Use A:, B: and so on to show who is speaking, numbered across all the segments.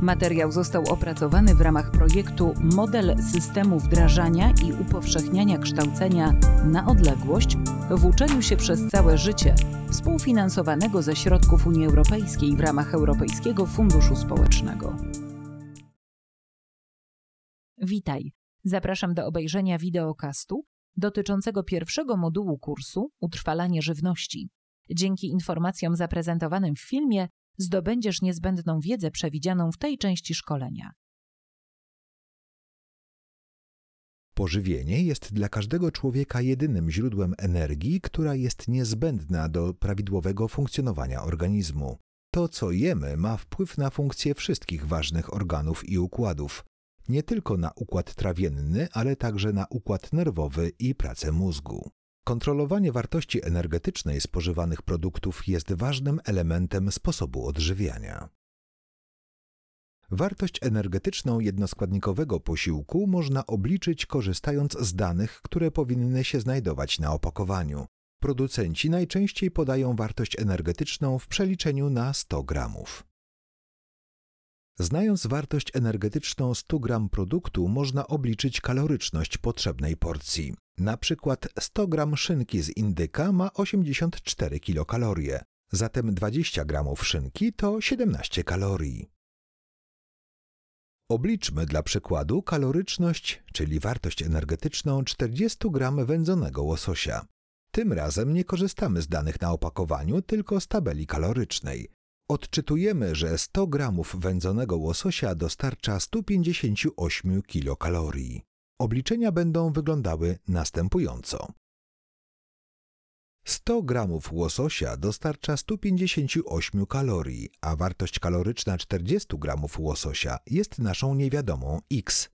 A: Materiał został opracowany w ramach projektu Model systemu wdrażania i upowszechniania kształcenia na odległość w uczeniu się przez całe życie, współfinansowanego ze środków Unii Europejskiej w ramach Europejskiego Funduszu Społecznego. Witaj. Zapraszam do obejrzenia wideokastu dotyczącego pierwszego modułu kursu Utrwalanie żywności. Dzięki informacjom zaprezentowanym w filmie zdobędziesz niezbędną wiedzę przewidzianą w tej części szkolenia.
B: Pożywienie jest dla każdego człowieka jedynym źródłem energii, która jest niezbędna do prawidłowego funkcjonowania organizmu. To, co jemy, ma wpływ na funkcję wszystkich ważnych organów i układów, nie tylko na układ trawienny, ale także na układ nerwowy i pracę mózgu. Kontrolowanie wartości energetycznej spożywanych produktów jest ważnym elementem sposobu odżywiania. Wartość energetyczną jednoskładnikowego posiłku można obliczyć korzystając z danych, które powinny się znajdować na opakowaniu. Producenci najczęściej podają wartość energetyczną w przeliczeniu na 100 gramów. Znając wartość energetyczną 100 gram produktu, można obliczyć kaloryczność potrzebnej porcji. Na przykład 100 gram szynki z indyka ma 84 kilokalorie, zatem 20 gramów szynki to 17 kalorii. Obliczmy dla przykładu kaloryczność, czyli wartość energetyczną 40 gram wędzonego łososia. Tym razem nie korzystamy z danych na opakowaniu, tylko z tabeli kalorycznej. Odczytujemy, że 100 gramów wędzonego łososia dostarcza 158 kilokalorii. Obliczenia będą wyglądały następująco. 100 gramów łososia dostarcza 158 kalorii, a wartość kaloryczna 40 gramów łososia jest naszą niewiadomą x.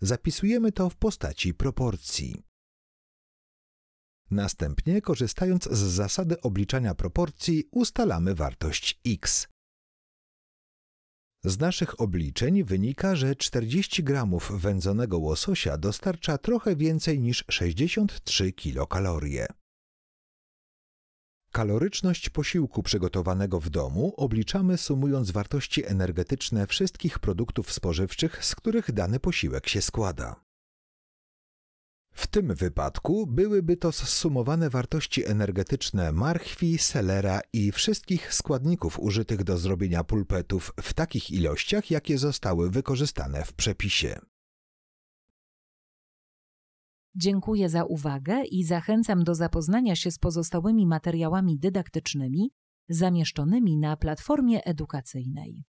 B: Zapisujemy to w postaci proporcji. Następnie, korzystając z zasady obliczania proporcji, ustalamy wartość x. Z naszych obliczeń wynika, że 40 gramów wędzonego łososia dostarcza trochę więcej niż 63 kilokalorie. Kaloryczność posiłku przygotowanego w domu obliczamy sumując wartości energetyczne wszystkich produktów spożywczych, z których dany posiłek się składa. W tym wypadku byłyby to zsumowane wartości energetyczne marchwi, selera i wszystkich składników użytych do zrobienia pulpetów w takich ilościach, jakie zostały wykorzystane w przepisie.
A: Dziękuję za uwagę i zachęcam do zapoznania się z pozostałymi materiałami dydaktycznymi zamieszczonymi na platformie edukacyjnej.